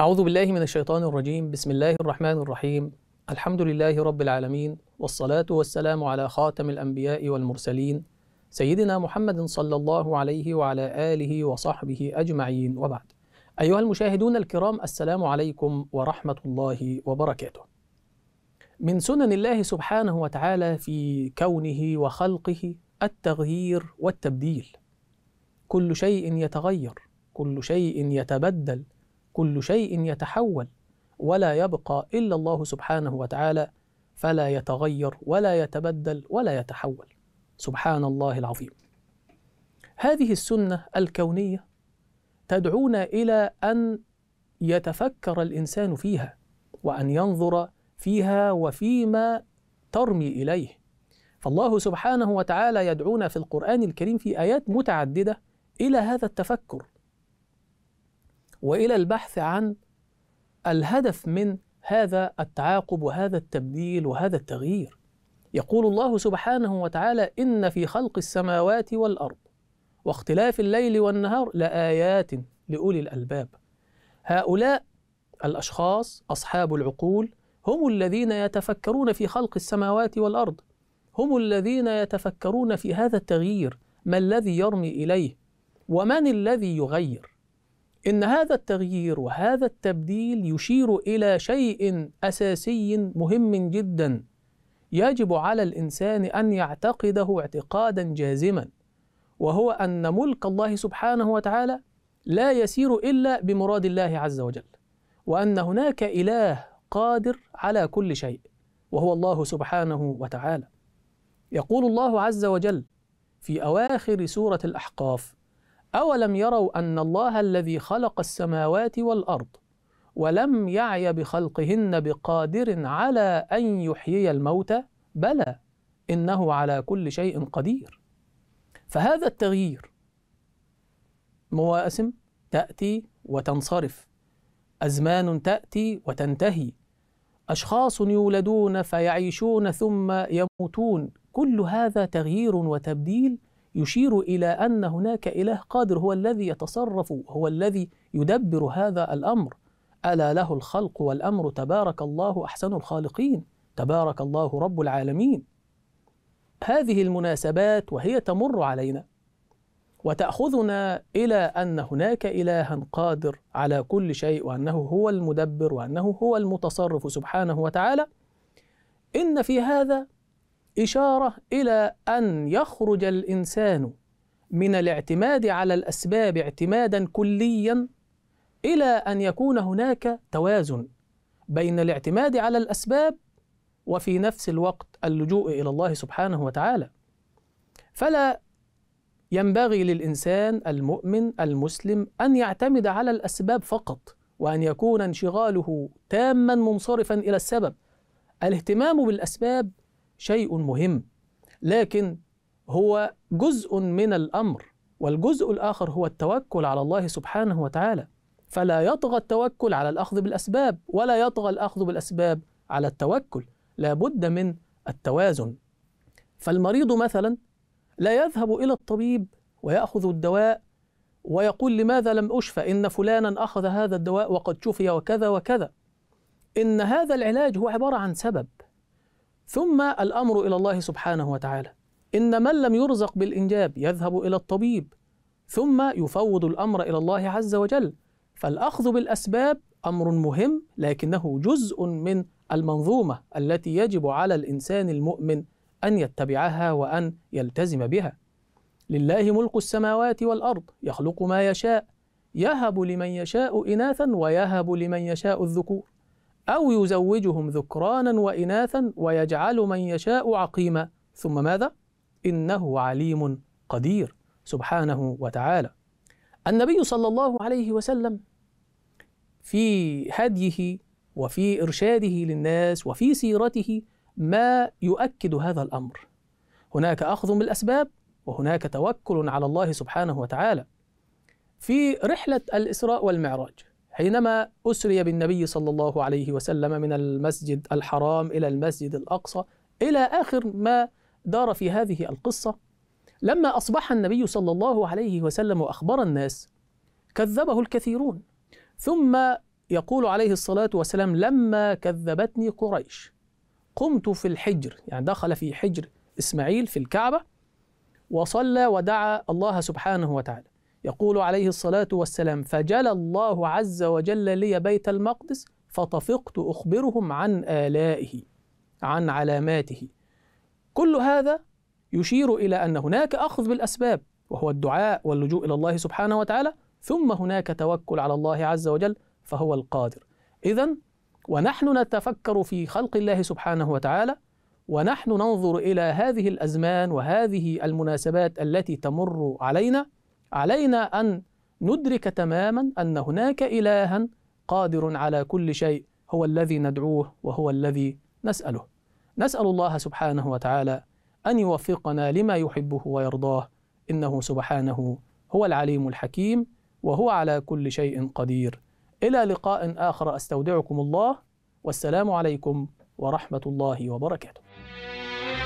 أعوذ بالله من الشيطان الرجيم بسم الله الرحمن الرحيم الحمد لله رب العالمين والصلاة والسلام على خاتم الأنبياء والمرسلين سيدنا محمد صلى الله عليه وعلى آله وصحبه أجمعين وبعد أيها المشاهدون الكرام السلام عليكم ورحمة الله وبركاته من سنن الله سبحانه وتعالى في كونه وخلقه التغيير والتبديل كل شيء يتغير كل شيء يتبدل كل شيء يتحول ولا يبقى الا الله سبحانه وتعالى فلا يتغير ولا يتبدل ولا يتحول سبحان الله العظيم هذه السنه الكونيه تدعونا الى ان يتفكر الانسان فيها وان ينظر فيها وفيما ترمي اليه فالله سبحانه وتعالى يدعونا في القران الكريم في ايات متعدده الى هذا التفكر والى البحث عن الهدف من هذا التعاقب وهذا التبديل وهذا التغيير يقول الله سبحانه وتعالى ان في خلق السماوات والارض واختلاف الليل والنهار لايات لاولي الالباب هؤلاء الاشخاص اصحاب العقول هم الذين يتفكرون في خلق السماوات والارض هم الذين يتفكرون في هذا التغيير ما الذي يرمي اليه ومن الذي يغير ان هذا التغيير وهذا التبديل يشير الى شيء اساسي مهم جدا يجب على الانسان ان يعتقده اعتقادا جازما وهو ان ملك الله سبحانه وتعالى لا يسير الا بمراد الله عز وجل وان هناك اله قادر على كل شيء وهو الله سبحانه وتعالى يقول الله عز وجل في اواخر سوره الاحقاف أولم يروا أن الله الذي خلق السماوات والأرض ولم يعي بخلقهن بقادر على أن يحيي الموتى بلى إنه على كل شيء قدير فهذا التغيير مواسم تأتي وتنصرف أزمان تأتي وتنتهي أشخاص يولدون فيعيشون ثم يموتون كل هذا تغيير وتبديل يشير إلى أن هناك إله قادر هو الذي يتصرف هو الذي يدبر هذا الأمر ألا له الخلق والأمر تبارك الله أحسن الخالقين تبارك الله رب العالمين هذه المناسبات وهي تمر علينا وتأخذنا إلى أن هناك إلها قادر على كل شيء وأنه هو المدبر وأنه هو المتصرف سبحانه وتعالى إن في هذا إشارة إلى أن يخرج الإنسان من الاعتماد على الأسباب اعتمادا كليا إلى أن يكون هناك توازن بين الاعتماد على الأسباب وفي نفس الوقت اللجوء إلى الله سبحانه وتعالى فلا ينبغي للإنسان المؤمن المسلم أن يعتمد على الأسباب فقط وأن يكون انشغاله تاما منصرفا إلى السبب الاهتمام بالأسباب شيء مهم لكن هو جزء من الامر والجزء الاخر هو التوكل على الله سبحانه وتعالى فلا يطغى التوكل على الاخذ بالاسباب ولا يطغى الاخذ بالاسباب على التوكل لابد من التوازن فالمريض مثلا لا يذهب الى الطبيب وياخذ الدواء ويقول لماذا لم اشفى ان فلانا اخذ هذا الدواء وقد شفي وكذا وكذا ان هذا العلاج هو عباره عن سبب ثم الامر الى الله سبحانه وتعالى ان من لم يرزق بالانجاب يذهب الى الطبيب ثم يفوض الامر الى الله عز وجل فالاخذ بالاسباب امر مهم لكنه جزء من المنظومه التي يجب على الانسان المؤمن ان يتبعها وان يلتزم بها لله ملك السماوات والارض يخلق ما يشاء يهب لمن يشاء اناثا ويهب لمن يشاء الذكور أو يزوجهم ذكرانا وإناثا ويجعل من يشاء عقيما ثم ماذا؟ إنه عليم قدير سبحانه وتعالى النبي صلى الله عليه وسلم في هديه وفي إرشاده للناس وفي سيرته ما يؤكد هذا الأمر هناك أخذ بالأسباب وهناك توكل على الله سبحانه وتعالى في رحلة الإسراء والمعراج حينما أسري بالنبي صلى الله عليه وسلم من المسجد الحرام إلى المسجد الأقصى إلى آخر ما دار في هذه القصة لما أصبح النبي صلى الله عليه وسلم وأخبر الناس كذبه الكثيرون ثم يقول عليه الصلاة والسلام لما كذبتني قريش قمت في الحجر يعني دخل في حجر إسماعيل في الكعبة وصلى ودعا الله سبحانه وتعالى يقول عليه الصلاة والسلام فجلى الله عز وجل لي بيت المقدس فطفقت أخبرهم عن آلائه عن علاماته كل هذا يشير إلى أن هناك أخذ بالأسباب وهو الدعاء واللجوء إلى الله سبحانه وتعالى ثم هناك توكل على الله عز وجل فهو القادر إذا ونحن نتفكر في خلق الله سبحانه وتعالى ونحن ننظر إلى هذه الأزمان وهذه المناسبات التي تمر علينا علينا أن ندرك تماما أن هناك إلها قادر على كل شيء هو الذي ندعوه وهو الذي نسأله نسأل الله سبحانه وتعالى أن يوفقنا لما يحبه ويرضاه إنه سبحانه هو العليم الحكيم وهو على كل شيء قدير إلى لقاء آخر أستودعكم الله والسلام عليكم ورحمة الله وبركاته